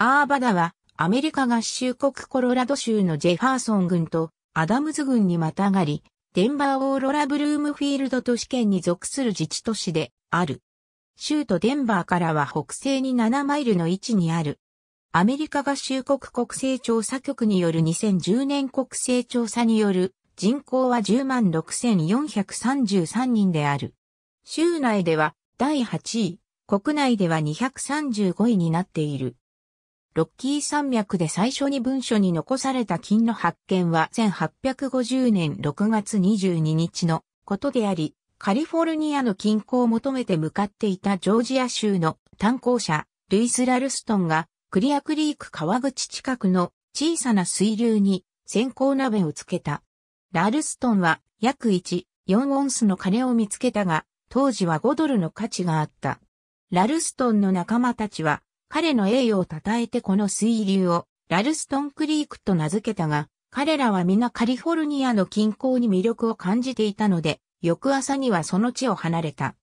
アーバダは、アメリカ合衆国コロラド州のジェファーソン軍とアダムズ軍にまたがり、デンバーオーロラブルームフィールド都市圏に属する自治都市である。州都デンバーからは北西に7マイルの位置にある。アメリカ合衆国国勢調査局による2010年国勢調査による人口は106,433人である。州内では第8位、国内では235位になっている。ロッキー山脈で最初に文書に残された金の発見は1850年6月22日のことであり、カリフォルニアの金庫を求めて向かっていたジョージア州の炭鉱者、ルイス・ラルストンが、クリアクリーク川口近くの小さな水流に先行鍋をつけた。ラルストンは約1、4オンスの金を見つけたが、当時は5ドルの価値があった。ラルストンの仲間たちは彼の栄誉を称えてこの水流をラルストンクリークと名付けたが、彼らは皆カリフォルニアの近郊に魅力を感じていたので、翌朝にはその地を離れた。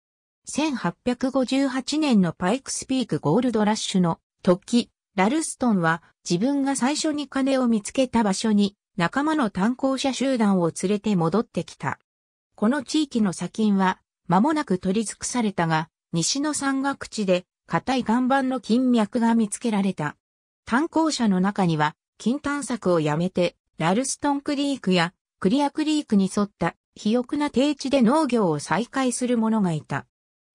1858年のパイクスピークゴールドラッシュの時、ラルストンは自分が最初に金を見つけた場所に仲間の炭鉱者集団を連れて戻ってきた。この地域の砂金は間もなく取り尽くされたが、西の山岳地で硬い岩盤の金脈が見つけられた。炭鉱者の中には、金探索をやめて、ラルストンクリークやクリアクリークに沿った肥沃な低地で農業を再開する者がいた。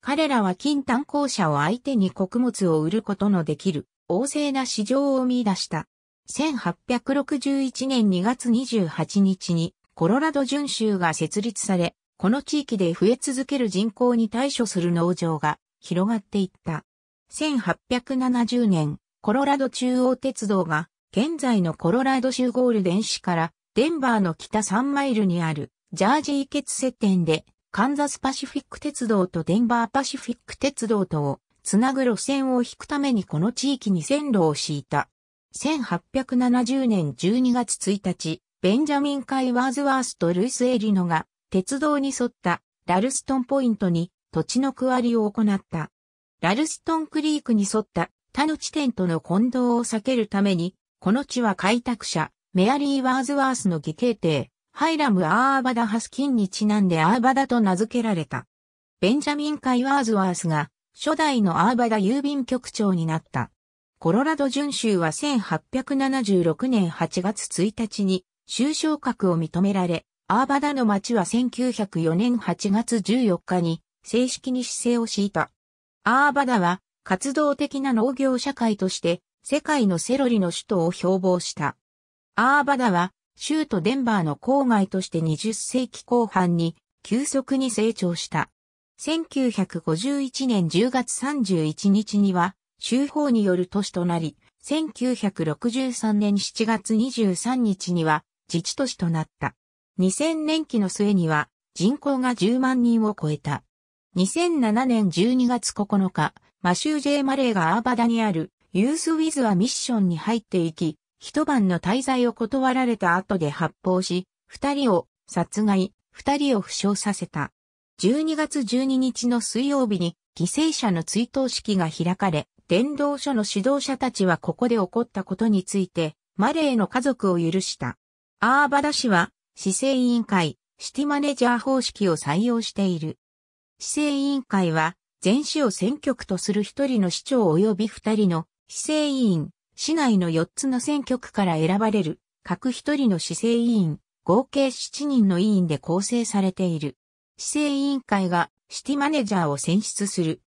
彼らは金炭鉱者を相手に穀物を売ることのできる旺盛な市場を見出した。1861年2月28日にコロラド準州が設立され、この地域で増え続ける人口に対処する農場が広がっていった。1870年、コロラド中央鉄道が、現在のコロラド州ゴールデン市から、デンバーの北3マイルにある、ジャージー結接点で、カンザスパシフィック鉄道とデンバーパシフィック鉄道とを、つなぐ路線を引くためにこの地域に線路を敷いた。1870年12月1日、ベンジャミン・カイ・ワーズワースとルイス・エリノが鉄道に沿ったラルストンポイントに土地の区割りを行った。ラルストンクリークに沿った他の地点との混同を避けるために、この地は開拓者、メアリー・ワーズワースの義兄弟、ハイラム・アーバダ・ハスキンにちなんでアーバダと名付けられた。ベンジャミン・カイ・ワーズワースが、初代のアーバダ郵便局長になった。コロラド巡州は1876年8月1日に、州昇格を認められ、アーバダの町は1904年8月14日に、正式に姿勢を敷いた。アーバダは活動的な農業社会として世界のセロリの首都を標榜した。アーバダは州都デンバーの郊外として20世紀後半に急速に成長した。1951年10月31日には州法による都市となり、1963年7月23日には自治都市となった。2000年期の末には人口が10万人を超えた。2007年12月9日、マシュー・ジェイ・マレーがアーバダにあるユース・ウィズ・ア・ミッションに入っていき、一晩の滞在を断られた後で発砲し、二人を殺害、二人を負傷させた。12月12日の水曜日に犠牲者の追悼式が開かれ、伝道所の指導者たちはここで起こったことについて、マレーの家族を許した。アーバダ氏は、市政委員会、シティマネージャー方式を採用している。市政委員会は、全市を選挙区とする一人の市長及び二人の市政委員、市内の四つの選挙区から選ばれる各一人の市政委員、合計七人の委員で構成されている。市政委員会がシティマネージャーを選出する。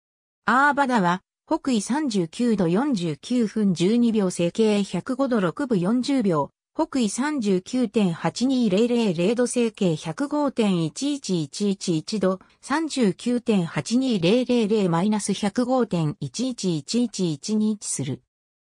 アーバダは北緯39度49分12秒整形105度6分40秒北緯39.82000度整形105.11111度39.82000 105.11111に位置する。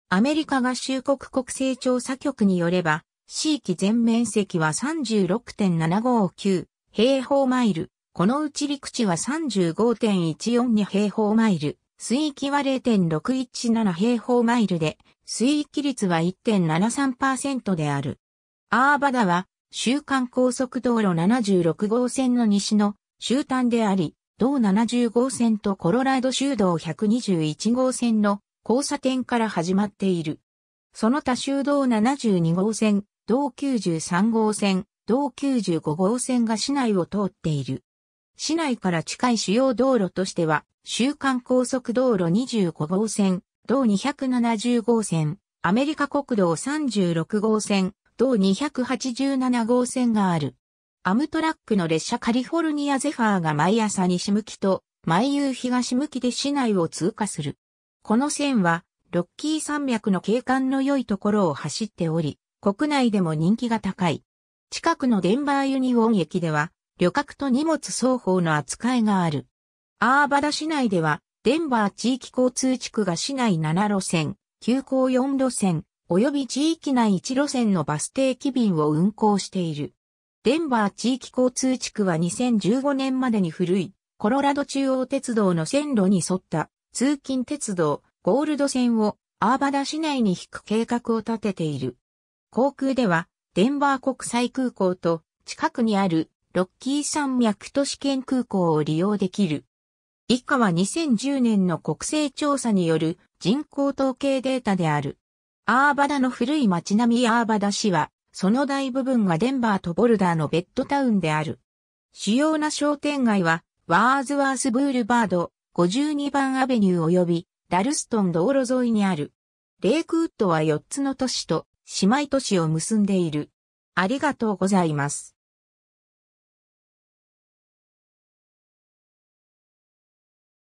アメリカ合衆国国勢調査局によれば、地域全面積は36.759平方マイル。このうち陸地は35.142平方マイル。水域は0.617平方マイルで、水域率は1.73%である。アーバダは、週間高速道路76号線の西の終端であり、同70号線とコロラド州道121号線の交差点から始まっている。その他州道72号線、道93号線、道95号線が市内を通っている。市内から近い主要道路としては、週間高速道路25号線、道270号線、アメリカ国道36号線、道287号線がある。アムトラックの列車カリフォルニアゼファーが毎朝西向きと、毎夕東向きで市内を通過する。この線は、ロッキー山脈の景観の良いところを走っており、国内でも人気が高い。近くのデンバーユニオン駅では、旅客と荷物双方の扱いがある。アーバダ市内では、デンバー地域交通地区が市内7路線、急行4路線、及び地域内1路線のバス停機便を運行している。デンバー地域交通地区は2015年までに古い、コロラド中央鉄道の線路に沿った通勤鉄道ゴールド線をアーバダ市内に引く計画を立てている。航空ではデンバー国際空港と近くにあるロッキー山脈都市圏空港を利用できる。以下は2010年の国勢調査による人口統計データである。アーバダの古い町並みアーバダ市は、その大部分がデンバーとボルダーのベッドタウンである。主要な商店街は、ワーズワースブールバード、52番アベニュー及び、ダルストン道路沿いにある。レイクウッドは4つの都市と姉妹都市を結んでいる。ありがとうございます。